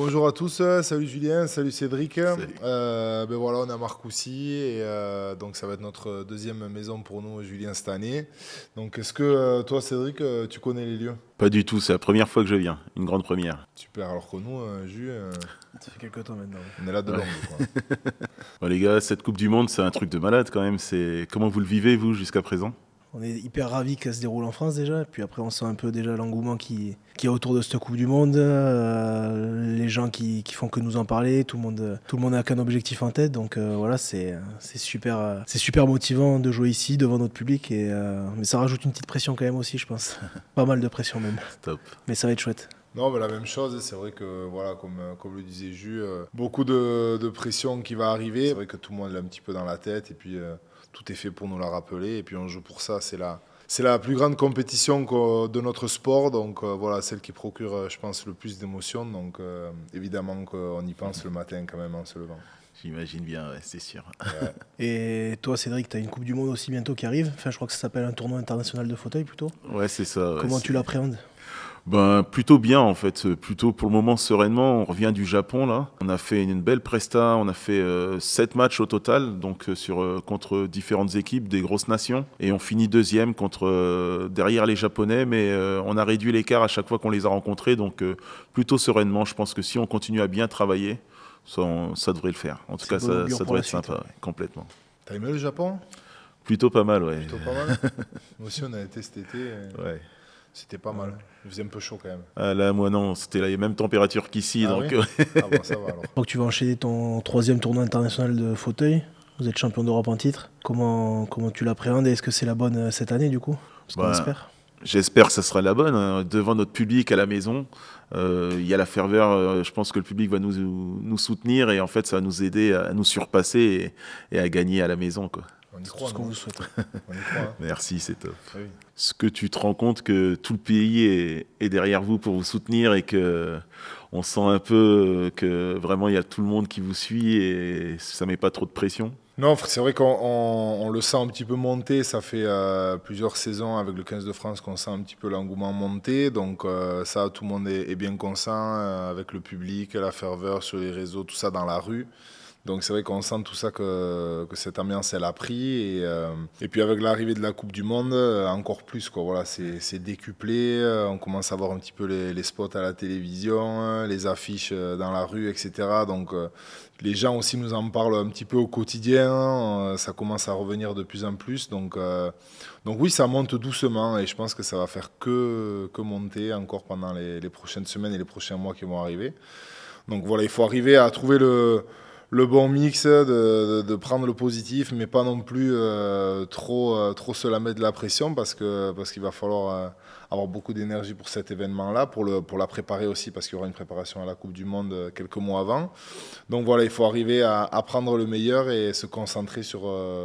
Bonjour à tous, euh, salut Julien, salut Cédric. Euh, ben voilà, on a aussi et euh, donc ça va être notre deuxième maison pour nous, Julien, cette année. Donc est-ce que toi, Cédric, tu connais les lieux Pas du tout, c'est la première fois que je viens, une grande première. Super, alors que nous, Jules, ça fait temps maintenant. On est là de ouais. les gars, cette Coupe du Monde, c'est un truc de malade quand même. C'est comment vous le vivez vous jusqu'à présent on est hyper ravis qu'elle se déroule en France déjà. Et puis après, on sent un peu déjà l'engouement qui, qui est autour de cette Coupe du Monde. Euh, les gens qui, font que nous en parler. Tout le monde, tout le monde a qu'un objectif en tête. Donc euh, voilà, c'est super, euh, super motivant de jouer ici devant notre public. Et, mais ça rajoute une petite pression quand même aussi, je pense. Pas mal de pression même. Top. Mais ça va être chouette. Non, mais la même chose, c'est vrai que, voilà, comme, comme le disait Jus, beaucoup de, pression qui va arriver. C'est vrai que tout le monde l'a un petit peu dans la tête. Et puis, tout est fait pour nous la rappeler. Et puis on joue pour ça. C'est la, c'est la plus grande compétition de notre sport. Donc euh, voilà, celle qui procure, euh, je pense, le plus d'émotions. Donc euh, évidemment qu'on y pense le matin quand même en se levant. J'imagine bien, c'est sûr. Et toi, Cédric, tu as une Coupe du Monde aussi bientôt qui arrive. Enfin, je crois que ça s'appelle un tournoi international de fauteuil plutôt. Ouais, c'est ça. Comment tu l'appréhendes ben, plutôt bien en fait, plutôt pour le moment sereinement. On revient du Japon là. On a fait une belle presta, on a fait euh, sept 7 matchs au total, donc euh, sur, euh, contre différentes équipes, des grosses nations. Et on finit deuxième contre, derrière les Japonais, mais on a réduit l'écart à chaque fois qu'on les a rencontrés, donc plutôt sereinement. Je pense que si on continue à bien travailler, ça, ça devrait le faire. En tout cas, ça, devrait être sympa, complètement. T'as aimé le Japon Plutôt pas mal, ouais. Plutôt pas mal. Moi aussi, on a été cet été. Ouais. C'était pas mal. Il faisait un peu chaud quand même. Ah, là, moi non, c'était la même température qu'ici. Ah donc... Oui euh, ah ça va alors. tu vas enchaîner ton troisième tournoi international de fauteuil. Vous êtes champion d'Europe en titre. Comment, comment tu l'appréhendes Est-ce que c'est la bonne euh, cette année du coup bah, J'espère que ça sera la bonne. Hein. Devant notre public à la maison, euh, il y a la ferveur. je pense que le public va nous, soutenir et en fait, ça va nous aider à nous surpasser et, et à gagner à la maison. Quoi ce que vous souhaitez. Hein. Merci, c'est top. Ah oui. Ce que tu te rends compte que tout le pays est, derrière vous pour vous soutenir et que on sent un peu que vraiment il y a tout le monde qui vous suit et ça met pas trop de pression. Non, c'est vrai qu'on le sent un petit peu monter. Ça fait euh, plusieurs saisons avec le 15 de France qu'on sent un petit peu l'engouement monter. Donc euh, ça, tout le monde est, bien conscient euh, avec le public, la ferveur sur les réseaux, tout ça dans la rue. Donc c'est vrai qu'on sent tout ça que, que, cette ambiance elle a pris et, euh, puis avec l'arrivée de la Coupe du Monde euh, encore plus quoi voilà c'est décuplé euh, on commence à voir un petit peu les, spots à la télévision les affiches dans la rue etc donc les gens aussi nous en parlent un petit peu au quotidien ça commence à revenir de plus en plus donc donc oui ça monte doucement et je pense que ça va faire que que monter encore pendant les prochaines semaines et les prochains mois qui vont arriver donc voilà il faut arriver à trouver le le bon mix de, prendre le positif mais pas non plus euh, trop euh, trop se la mettre de la pression parce que parce qu'il va falloir euh, avoir beaucoup d'énergie pour cet événement là pour le pour la préparer aussi parce qu'il y aura une préparation à la Coupe du monde quelques mois avant. Donc voilà, il faut arriver à, à prendre le meilleur et se concentrer sur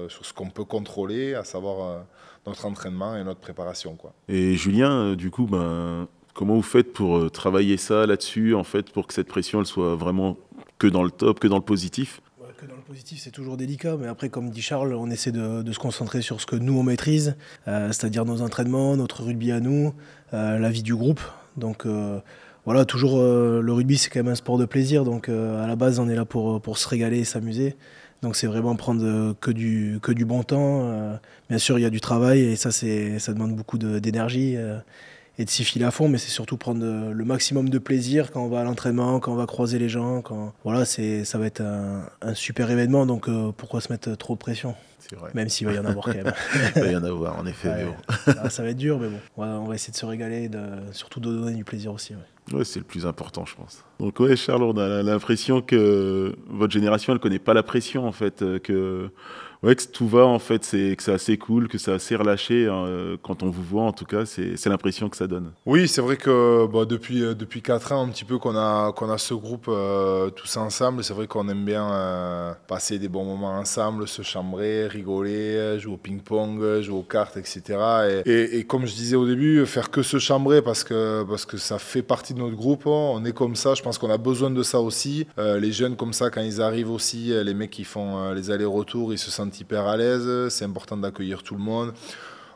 sur ce qu'on peut contrôler, à savoir notre entraînement et notre préparation quoi. Et Julien du coup ben Comment vous faites pour travailler ça là-dessus, en fait, pour que cette pression elle soit vraiment que dans le top, que dans le positif que dans le positif, c'est toujours délicat, mais après, comme dit Charles, on essaie de, se concentrer sur ce que nous, on maîtrise, euh, c'est-à-dire nos entraînements, notre rugby à nous, euh, la vie du groupe. Donc euh, voilà, toujours, le rugby, c'est quand même un sport de plaisir, donc à la base, on est là pour, pour se régaler et s'amuser. Donc c'est vraiment prendre que du, que du bon temps. bien sûr, il y a du travail, et ça, ça demande beaucoup d'énergie et de s'y filer à fond, mais c'est surtout prendre euh, le maximum de plaisir quand on va à l'entraînement, quand on va croiser les gens. Quand... Voilà, ça va être un, super événement, donc euh, pourquoi se mettre trop de pression Vrai. Même s'il va y en avoir quand même. Il va y en avoir, en effet. Ah, ça va être dur, mais bon, on va, essayer de se régaler, de, surtout de donner du plaisir aussi. Ouais. c'est le plus important, je pense. Donc, ouais, Charles, on a l'impression que votre génération, elle connaît pas la pression, en fait, euh, que ouais, que tout va en fait, c'est que c'est assez cool, que c'est assez relâché hein, euh, quand on vous voit en tout cas, c'est l'impression que ça donne. Oui, c'est vrai que bah, depuis euh, depuis quatre ans un petit peu qu'on a qu'on a ce groupe euh, tous ensemble, c'est vrai qu'on aime bien passer des bons moments ensemble, se chambrer, rigoler, jouer au ping-pong, jouer aux cartes, etc. Et, et, comme je disais au début, faire que se chambrer parce que parce que ça fait partie de notre groupe, hein, on est comme ça, je pense qu'on a besoin de ça aussi. les jeunes comme ça quand ils arrivent aussi, les mecs qui font les allers-retours, ils se sentent hyper à l'aise, c'est important d'accueillir tout le monde.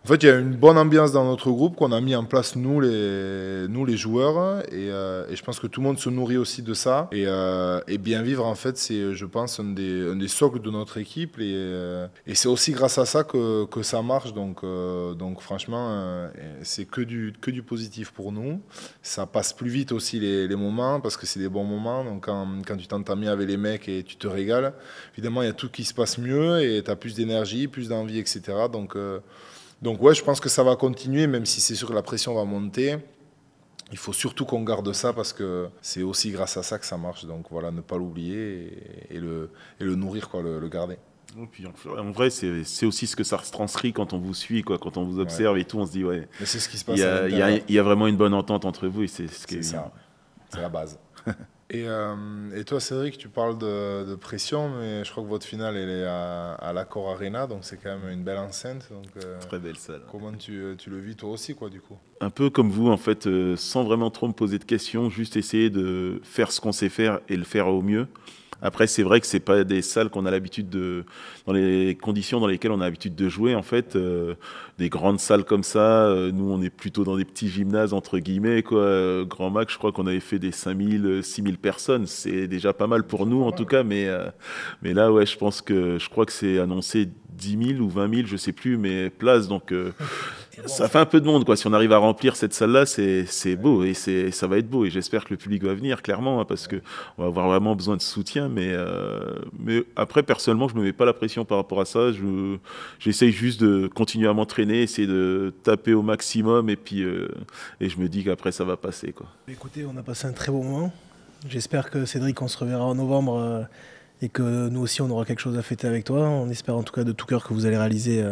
En fait, il y a une bonne ambiance dans notre groupe qu'on a mis en place, nous, les, nous, les joueurs. Et, euh, je pense que tout le monde se nourrit aussi de ça. Et, euh, bien vivre, en fait, c'est, je pense, un des, socles de notre équipe. Et, euh, et c'est aussi grâce à ça que, ça marche. Donc, donc franchement, c'est que du, que du positif pour nous. Ça passe plus vite aussi les, moments, parce que c'est des bons moments. Donc, quand, tu t'entends bien avec les mecs et tu te régales, évidemment, il y a tout qui se passe mieux et tu as plus d'énergie, plus d'envie, etc. Donc, donc ouais, je pense que ça va continuer, même si c'est sûr que la pression va monter. Il faut surtout qu'on garde ça parce que c'est aussi grâce à ça que ça marche. Donc voilà, ne pas l'oublier et, le, nourrir, quoi, le, garder. Et en vrai, c'est aussi ce que ça se transcrit quand on vous suit, quoi, quand on vous observe et tout, on se dit ouais. c'est ce qui se passe. Il y, a, vraiment une bonne entente entre vous et c'est C'est ça, c'est la base. Euh, et, toi, Cédric, tu parles de, pression, mais je crois que votre finale, elle est à, à l'Accor Arena, donc c'est quand même une belle enceinte. Donc, euh, Très belle salle. Hein. Comment euh, tu, le vis toi aussi, quoi, du coup Un peu comme vous, en fait, sans vraiment trop me poser de questions, juste essayer de faire ce qu'on sait faire et le faire au mieux. Après, c'est vrai que c'est pas des salles qu'on a l'habitude de, dans les conditions dans lesquelles on a l'habitude de jouer en fait, euh, des grandes salles comme ça. Euh, nous, on est plutôt dans des petits gymnases entre guillemets quoi. grand max, je crois qu'on avait fait des 5000, 6000 euh, personnes. C'est déjà pas mal pour nous en tout cas, mais mais là ouais, je pense que je crois que c'est annoncé 10 000 ou 20 000, je sais plus, mais places donc ça fait un peu de monde, quoi. Si on arrive à remplir cette salle-là, c'est beau et ça va être beau. Et j'espère que le public va venir, clairement, hein, parce que on va avoir vraiment besoin de soutien. Mais, euh, mais après, personnellement, je me mets pas la pression par rapport à ça. J'essaye juste de continuer à m'entraîner, essayer de taper au maximum, et puis euh, et je me dis qu'après ça va passer, quoi. Écoutez, on a passé un très bon moment. J'espère que Cédric, on se reverra en novembre. Euh, et que nous aussi, on aura quelque chose à fêter avec toi. On espère en tout cas de tout cœur que vous allez réaliser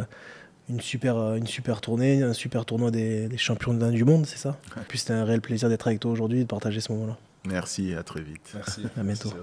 une super, euh, une super tournée, un super tournoi des, champions du monde, c'est ça puis En c'était un réel plaisir d'être avec toi aujourd'hui de partager ce moment-là. Merci, à très vite. Merci. à bientôt.